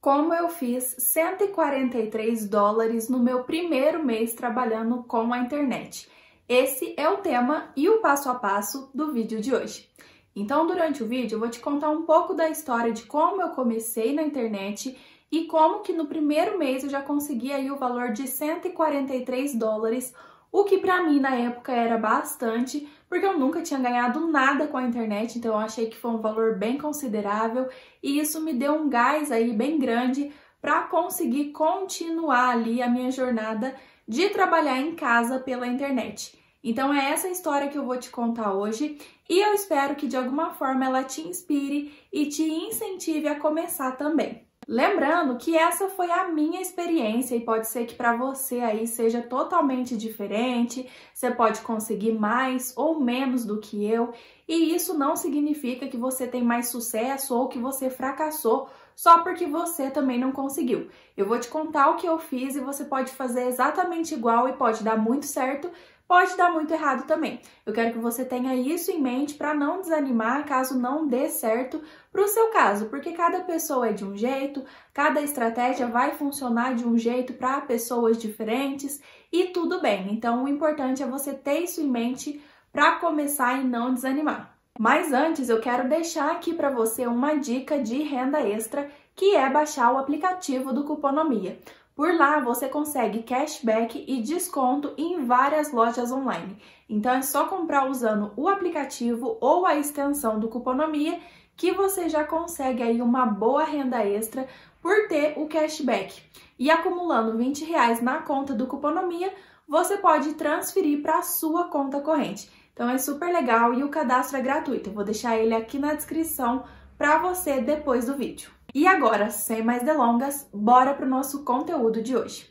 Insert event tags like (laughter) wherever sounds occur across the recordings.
como eu fiz 143 dólares no meu primeiro mês trabalhando com a internet. Esse é o tema e o passo a passo do vídeo de hoje. Então, durante o vídeo, eu vou te contar um pouco da história de como eu comecei na internet e como que no primeiro mês eu já consegui aí o valor de 143 dólares, o que para mim na época era bastante, porque eu nunca tinha ganhado nada com a internet, então eu achei que foi um valor bem considerável e isso me deu um gás aí bem grande para conseguir continuar ali a minha jornada de trabalhar em casa pela internet. Então é essa história que eu vou te contar hoje e eu espero que de alguma forma ela te inspire e te incentive a começar também. Lembrando que essa foi a minha experiência e pode ser que para você aí seja totalmente diferente, você pode conseguir mais ou menos do que eu, e isso não significa que você tem mais sucesso ou que você fracassou só porque você também não conseguiu. Eu vou te contar o que eu fiz e você pode fazer exatamente igual e pode dar muito certo, pode dar muito errado também. Eu quero que você tenha isso em mente para não desanimar caso não dê certo para o seu caso, porque cada pessoa é de um jeito, cada estratégia vai funcionar de um jeito para pessoas diferentes e tudo bem. Então, o importante é você ter isso em mente para começar e não desanimar. Mas antes, eu quero deixar aqui para você uma dica de renda extra que é baixar o aplicativo do Cuponomia. Por lá você consegue cashback e desconto em várias lojas online. Então é só comprar usando o aplicativo ou a extensão do Cuponomia que você já consegue aí uma boa renda extra por ter o cashback. E acumulando 20 reais na conta do Cuponomia, você pode transferir para a sua conta corrente. Então é super legal e o cadastro é gratuito. Eu vou deixar ele aqui na descrição para você depois do vídeo. E agora, sem mais delongas, bora pro nosso conteúdo de hoje.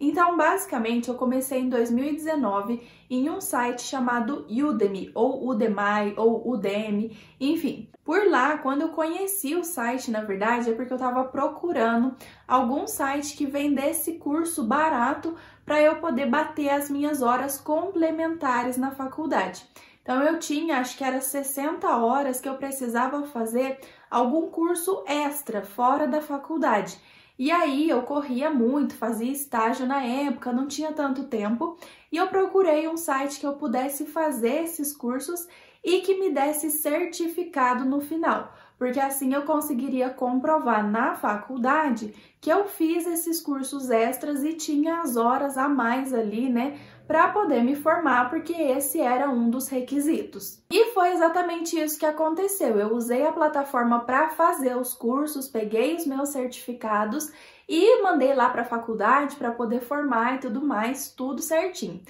Então, basicamente, eu comecei em 2019 em um site chamado Udemy, ou Udemy, ou Udemy, enfim. Por lá, quando eu conheci o site, na verdade, é porque eu estava procurando algum site que vendesse curso barato para eu poder bater as minhas horas complementares na faculdade. Então, eu tinha, acho que era 60 horas que eu precisava fazer algum curso extra fora da faculdade. E aí eu corria muito, fazia estágio na época, não tinha tanto tempo, e eu procurei um site que eu pudesse fazer esses cursos e que me desse certificado no final porque assim eu conseguiria comprovar na faculdade que eu fiz esses cursos extras e tinha as horas a mais ali, né, para poder me formar, porque esse era um dos requisitos. E foi exatamente isso que aconteceu. Eu usei a plataforma para fazer os cursos, peguei os meus certificados e mandei lá para a faculdade para poder formar e tudo mais, tudo certinho.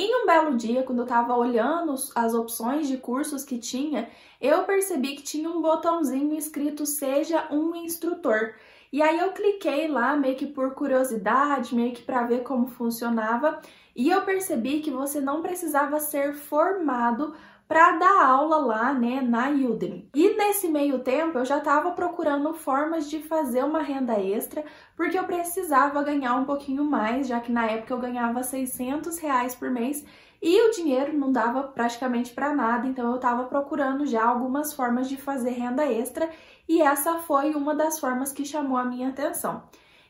E um belo dia, quando eu estava olhando as opções de cursos que tinha, eu percebi que tinha um botãozinho escrito Seja um Instrutor. E aí eu cliquei lá, meio que por curiosidade, meio que para ver como funcionava, e eu percebi que você não precisava ser formado para dar aula lá, né, na Udemy. E nesse meio tempo eu já estava procurando formas de fazer uma renda extra, porque eu precisava ganhar um pouquinho mais, já que na época eu ganhava 600 reais por mês e o dinheiro não dava praticamente para nada, então eu estava procurando já algumas formas de fazer renda extra e essa foi uma das formas que chamou a minha atenção.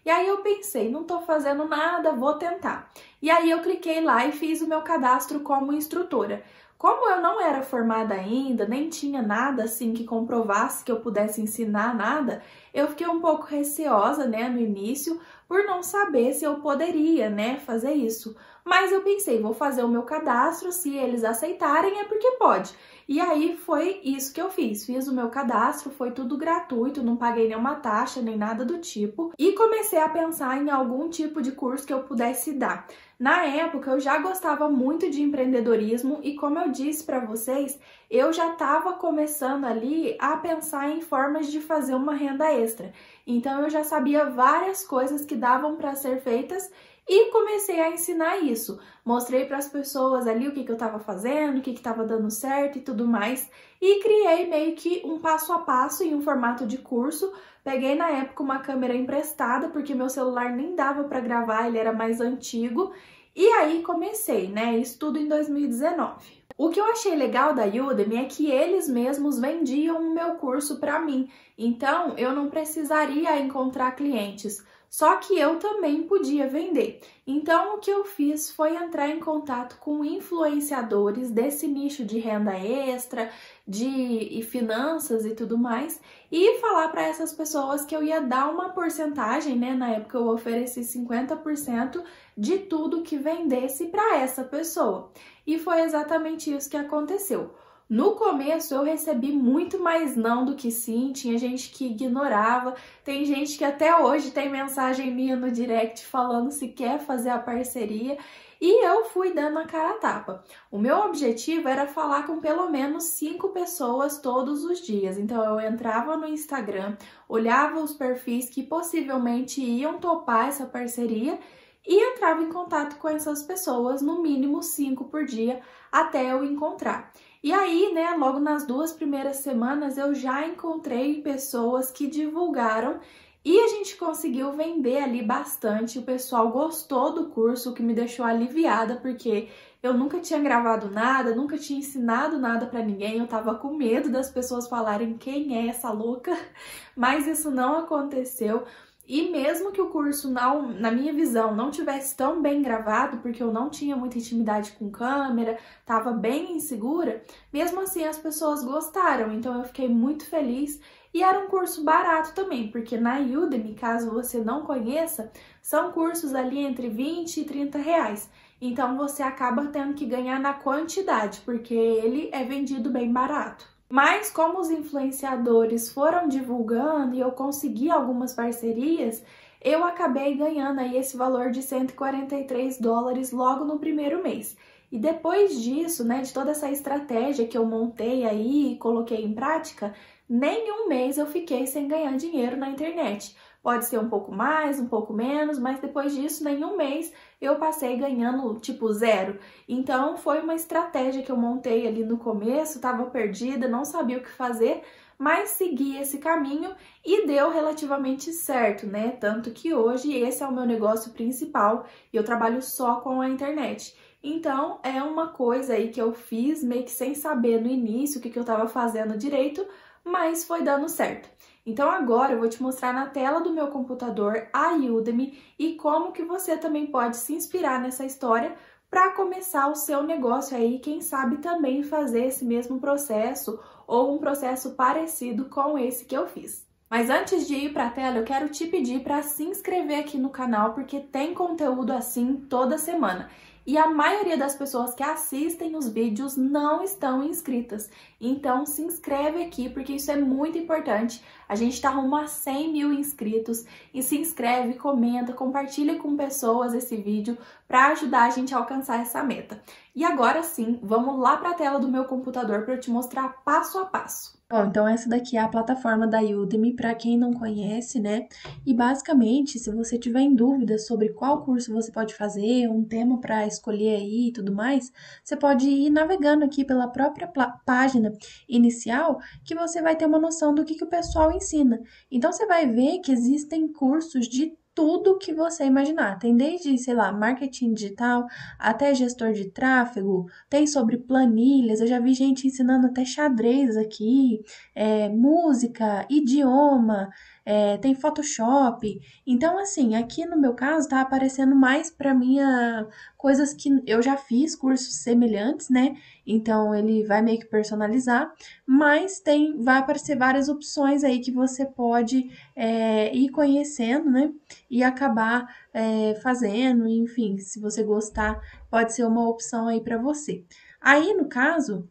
E aí eu pensei, não estou fazendo nada, vou tentar. E aí eu cliquei lá e fiz o meu cadastro como instrutora. Como eu não era formada ainda, nem tinha nada assim que comprovasse que eu pudesse ensinar nada, eu fiquei um pouco receosa, né, no início, por não saber se eu poderia, né, fazer isso. Mas eu pensei, vou fazer o meu cadastro, se eles aceitarem é porque pode. E aí foi isso que eu fiz. Fiz o meu cadastro, foi tudo gratuito, não paguei nenhuma taxa nem nada do tipo, e comecei a pensar em algum tipo de curso que eu pudesse dar. Na época eu já gostava muito de empreendedorismo e como eu disse para vocês, eu já estava começando ali a pensar em formas de fazer uma renda extra. Então eu já sabia várias coisas que davam para ser feitas e comecei a ensinar isso. Mostrei para as pessoas ali o que, que eu estava fazendo, o que estava dando certo e tudo mais. E criei meio que um passo a passo em um formato de curso. Peguei na época uma câmera emprestada, porque meu celular nem dava para gravar, ele era mais antigo. E aí comecei, né? Isso tudo em 2019. O que eu achei legal da Udemy é que eles mesmos vendiam o meu curso para mim, então eu não precisaria encontrar clientes. Só que eu também podia vender. Então, o que eu fiz foi entrar em contato com influenciadores desse nicho de renda extra, de e finanças e tudo mais, e falar para essas pessoas que eu ia dar uma porcentagem, né? Na época eu ofereci 50% de tudo que vendesse para essa pessoa. E foi exatamente isso que aconteceu. No começo eu recebi muito mais não do que sim, tinha gente que ignorava, tem gente que até hoje tem mensagem minha no direct falando se quer fazer a parceria e eu fui dando a cara a tapa. O meu objetivo era falar com pelo menos cinco pessoas todos os dias, então eu entrava no Instagram, olhava os perfis que possivelmente iam topar essa parceria e entrava em contato com essas pessoas, no mínimo cinco por dia, até eu encontrar. E aí, né, logo nas duas primeiras semanas eu já encontrei pessoas que divulgaram e a gente conseguiu vender ali bastante. O pessoal gostou do curso, o que me deixou aliviada, porque eu nunca tinha gravado nada, nunca tinha ensinado nada para ninguém, eu tava com medo das pessoas falarem quem é essa louca, (laughs) mas isso não aconteceu. E mesmo que o curso, não, na minha visão, não tivesse tão bem gravado, porque eu não tinha muita intimidade com câmera, estava bem insegura, mesmo assim as pessoas gostaram, então eu fiquei muito feliz. E era um curso barato também, porque na Udemy, caso você não conheça, são cursos ali entre 20 e 30 reais. Então você acaba tendo que ganhar na quantidade, porque ele é vendido bem barato. Mas como os influenciadores foram divulgando e eu consegui algumas parcerias, eu acabei ganhando aí esse valor de 143 dólares logo no primeiro mês. E depois disso, né, de toda essa estratégia que eu montei aí e coloquei em prática, nenhum mês eu fiquei sem ganhar dinheiro na internet. Pode ser um pouco mais, um pouco menos, mas depois disso, nenhum mês eu passei ganhando tipo zero. Então foi uma estratégia que eu montei ali no começo, estava perdida, não sabia o que fazer, mas segui esse caminho e deu relativamente certo, né? Tanto que hoje esse é o meu negócio principal e eu trabalho só com a internet. Então, é uma coisa aí que eu fiz meio que sem saber no início o que, que eu estava fazendo direito, mas foi dando certo. Então agora eu vou te mostrar na tela do meu computador a Udemy e como que você também pode se inspirar nessa história para começar o seu negócio aí, quem sabe também fazer esse mesmo processo ou um processo parecido com esse que eu fiz. Mas antes de ir para a tela, eu quero te pedir para se inscrever aqui no canal porque tem conteúdo assim toda semana. E a maioria das pessoas que assistem os vídeos não estão inscritas. Então se inscreve aqui porque isso é muito importante a gente está rumo a 100 mil inscritos e se inscreve, comenta, compartilha com pessoas esse vídeo para ajudar a gente a alcançar essa meta. E agora sim, vamos lá para a tela do meu computador para eu te mostrar passo a passo. Bom, então essa daqui é a plataforma da Udemy, para quem não conhece, né? E basicamente, se você tiver em dúvida sobre qual curso você pode fazer, um tema para escolher aí e tudo mais, você pode ir navegando aqui pela própria página inicial, que você vai ter uma noção do que, que o pessoal ensina. Então você vai ver que existem cursos de tudo que você imaginar. Tem desde, sei lá, marketing digital até gestor de tráfego, tem sobre planilhas. Eu já vi gente ensinando até xadrez aqui, é, música, idioma, é, tem Photoshop. Então, assim, aqui no meu caso tá aparecendo mais para minha ah, coisas que eu já fiz, cursos semelhantes, né? Então ele vai meio que personalizar, mas tem vai aparecer várias opções aí que você pode é, ir conhecendo, né? e acabar é, fazendo, enfim, se você gostar, pode ser uma opção aí para você. Aí, no caso,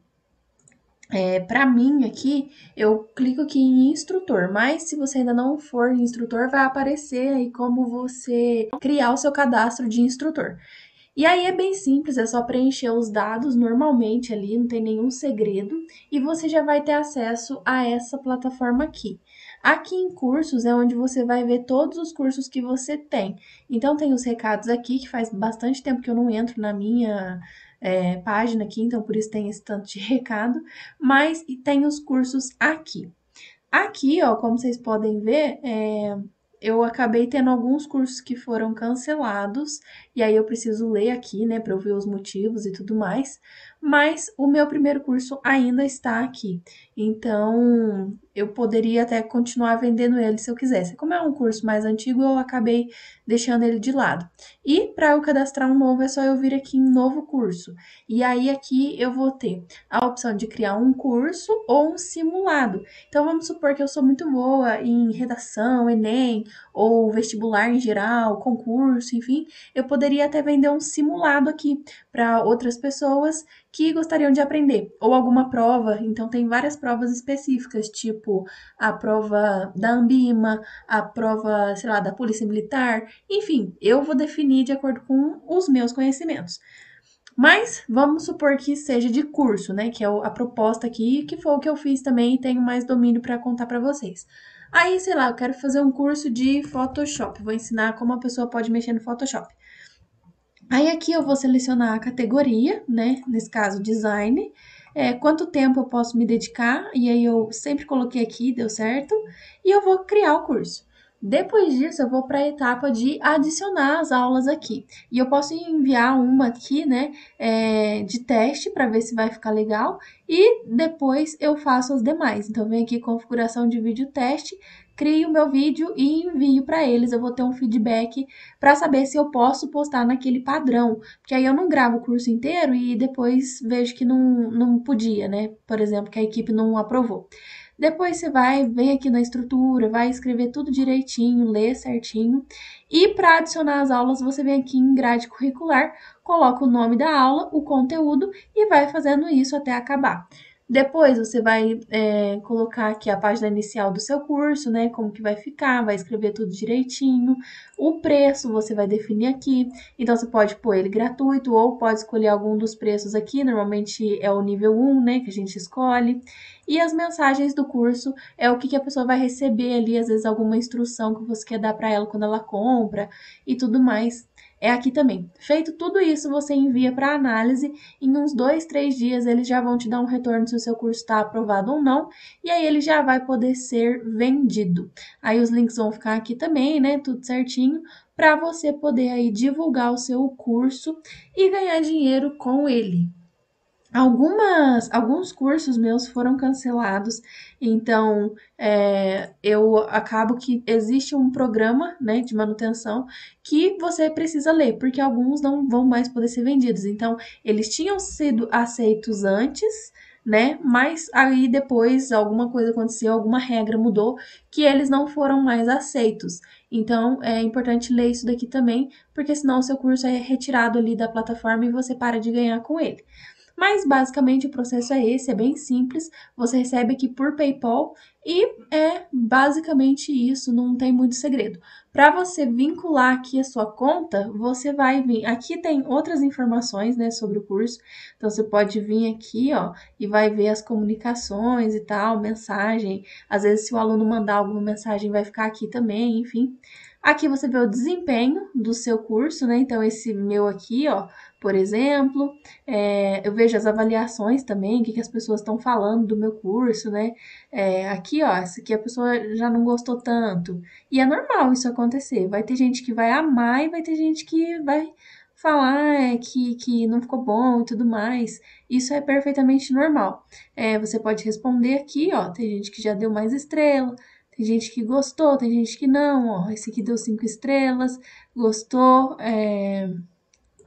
é, para mim aqui, eu clico aqui em instrutor, mas se você ainda não for instrutor, vai aparecer aí como você criar o seu cadastro de instrutor. E aí é bem simples, é só preencher os dados normalmente ali, não tem nenhum segredo, e você já vai ter acesso a essa plataforma aqui. Aqui em cursos é onde você vai ver todos os cursos que você tem. Então tem os recados aqui, que faz bastante tempo que eu não entro na minha é, página aqui, então por isso tem esse tanto de (laughs) recado, mas e tem os cursos aqui. Aqui, ó, como vocês podem ver, é, eu acabei tendo alguns cursos que foram cancelados, e aí eu preciso ler aqui, né, para eu ver os motivos e tudo mais mas o meu primeiro curso ainda está aqui. Então, eu poderia até continuar vendendo ele se eu quisesse. Como é um curso mais antigo, eu acabei deixando ele de lado. E para eu cadastrar um novo, é só eu vir aqui em novo curso. E aí aqui eu vou ter a opção de criar um curso ou um simulado. Então, vamos supor que eu sou muito boa em redação, ENEM ou vestibular em geral, concurso, enfim, eu poderia até vender um simulado aqui para outras pessoas que gostariam de aprender, ou alguma prova. Então, tem várias provas específicas, tipo a prova da Ambima, a prova, sei lá, da Polícia Militar. Enfim, eu vou definir de acordo com os meus conhecimentos. Mas vamos supor que seja de curso, né? Que é a proposta aqui, que foi o que eu fiz também e tenho mais domínio para contar para vocês. Aí, sei lá, eu quero fazer um curso de Photoshop. Vou ensinar como a pessoa pode mexer no Photoshop. Aí aqui eu vou selecionar a categoria, né? Nesse caso, design. É, quanto tempo eu posso me dedicar? E aí eu sempre coloquei aqui, deu certo. E eu vou criar o curso. Depois disso, eu vou para a etapa de adicionar as aulas aqui. E eu posso enviar uma aqui, né, é, de teste para ver se vai ficar legal. E depois eu faço as demais. Então, vem aqui configuração de vídeo teste crio meu vídeo e envio para eles. Eu vou ter um feedback para saber se eu posso postar naquele padrão, porque aí eu não gravo o curso inteiro e depois vejo que não, não podia, né? Por exemplo, que a equipe não aprovou. Depois você vai, vem aqui na estrutura, vai escrever tudo direitinho, ler certinho. E para adicionar as aulas, você vem aqui em grade curricular, coloca o nome da aula, o conteúdo e vai fazendo isso até acabar. Depois você vai é, colocar aqui a página inicial do seu curso, né? Como que vai ficar, vai escrever tudo direitinho. O preço você vai definir aqui. Então, você pode pôr ele gratuito ou pode escolher algum dos preços aqui. Normalmente é o nível 1, né? Que a gente escolhe. E as mensagens do curso é o que, que a pessoa vai receber ali, às vezes alguma instrução que você quer dar para ela quando ela compra e tudo mais é aqui também. Feito tudo isso, você envia para análise. Em uns dois, três dias, eles já vão te dar um retorno se o seu curso está aprovado ou não. E aí ele já vai poder ser vendido. Aí os links vão ficar aqui também, né? Tudo certinho para você poder aí divulgar o seu curso e ganhar dinheiro com ele. Algumas, alguns cursos meus foram cancelados, então é, eu acabo que existe um programa né, de manutenção que você precisa ler, porque alguns não vão mais poder ser vendidos. Então, eles tinham sido aceitos antes, né? Mas aí depois alguma coisa aconteceu, alguma regra mudou que eles não foram mais aceitos. Então é importante ler isso daqui também, porque senão o seu curso é retirado ali da plataforma e você para de ganhar com ele. Mas basicamente o processo é esse, é bem simples. Você recebe aqui por PayPal e é basicamente isso, não tem muito segredo. Para você vincular aqui a sua conta, você vai vir. Aqui tem outras informações, né, sobre o curso. Então você pode vir aqui, ó, e vai ver as comunicações e tal, mensagem. Às vezes se o aluno mandar alguma mensagem, vai ficar aqui também, enfim. Aqui você vê o desempenho do seu curso, né? Então, esse meu aqui, ó, por exemplo, é, eu vejo as avaliações também, o que, que as pessoas estão falando do meu curso, né? É, aqui, ó, esse aqui a pessoa já não gostou tanto. E é normal isso acontecer. Vai ter gente que vai amar e vai ter gente que vai falar é, que, que não ficou bom e tudo mais. Isso é perfeitamente normal. É, você pode responder aqui, ó, tem gente que já deu mais estrela, tem gente que gostou, tem gente que não. Ó, esse aqui deu cinco estrelas, gostou, é,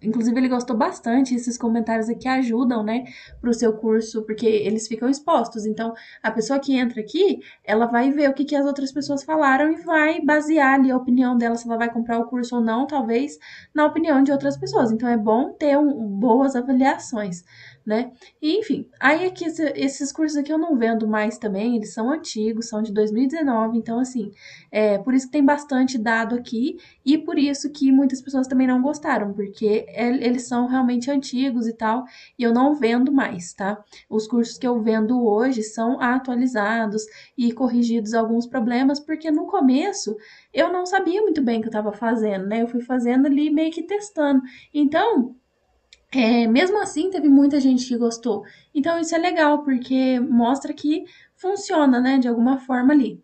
Inclusive, ele gostou bastante. Esses comentários aqui ajudam, né, para o seu curso, porque eles ficam expostos. Então, a pessoa que entra aqui, ela vai ver o que, que as outras pessoas falaram e vai basear ali a opinião dela, se ela vai comprar o curso ou não, talvez, na opinião de outras pessoas. Então, é bom ter um, boas avaliações, né? E, enfim, aí aqui, esses cursos aqui eu não vendo mais também, eles são antigos, são de 2019. Então, assim, é por isso que tem bastante dado aqui e por isso que muitas pessoas também não gostaram, porque eles são realmente antigos e tal, e eu não vendo mais, tá? Os cursos que eu vendo hoje são atualizados e corrigidos alguns problemas, porque no começo eu não sabia muito bem o que eu estava fazendo, né? Eu fui fazendo ali meio que testando. Então, é, mesmo assim, teve muita gente que gostou. Então, isso é legal, porque mostra que funciona, né, de alguma forma ali.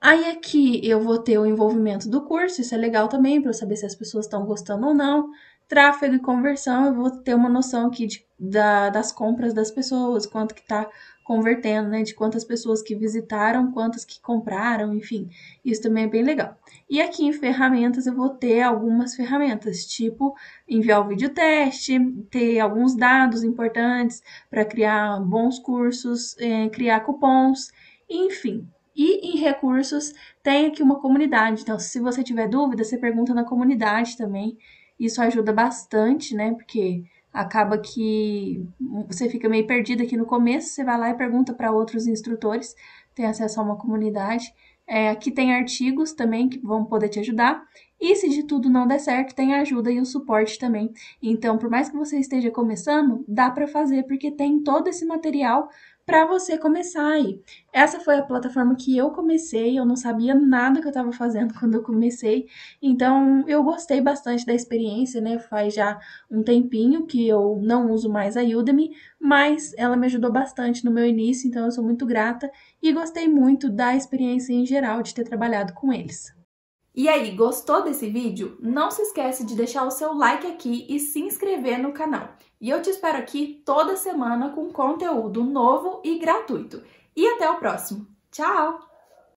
Aí aqui é eu vou ter o envolvimento do curso, isso é legal também, para eu saber se as pessoas estão gostando ou não tráfego e conversão, eu vou ter uma noção aqui de, da, das compras das pessoas, quanto que está convertendo, né? De quantas pessoas que visitaram, quantas que compraram, enfim. Isso também é bem legal. E aqui em ferramentas eu vou ter algumas ferramentas, tipo enviar o vídeo teste, ter alguns dados importantes para criar bons cursos, eh, criar cupons, enfim. E em recursos tem aqui uma comunidade. Então, se você tiver dúvida, você pergunta na comunidade também. Isso ajuda bastante, né? Porque acaba que você fica meio perdido aqui no começo, você vai lá e pergunta para outros instrutores, tem acesso a uma comunidade. É, aqui tem artigos também que vão poder te ajudar. E se de tudo não der certo, tem ajuda e o suporte também. Então, por mais que você esteja começando, dá para fazer porque tem todo esse material para você começar aí. Essa foi a plataforma que eu comecei, eu não sabia nada que eu estava fazendo (laughs) quando eu comecei, então eu gostei bastante da experiência, né? Faz já um tempinho que eu não uso mais a Udemy, mas ela me ajudou bastante no meu início, então eu sou muito grata e gostei muito da experiência em geral de ter trabalhado com eles. E aí, gostou desse vídeo? Não se esquece de deixar o seu like aqui e se inscrever no canal. E eu te espero aqui toda semana com conteúdo novo e gratuito. E até o próximo. Tchau!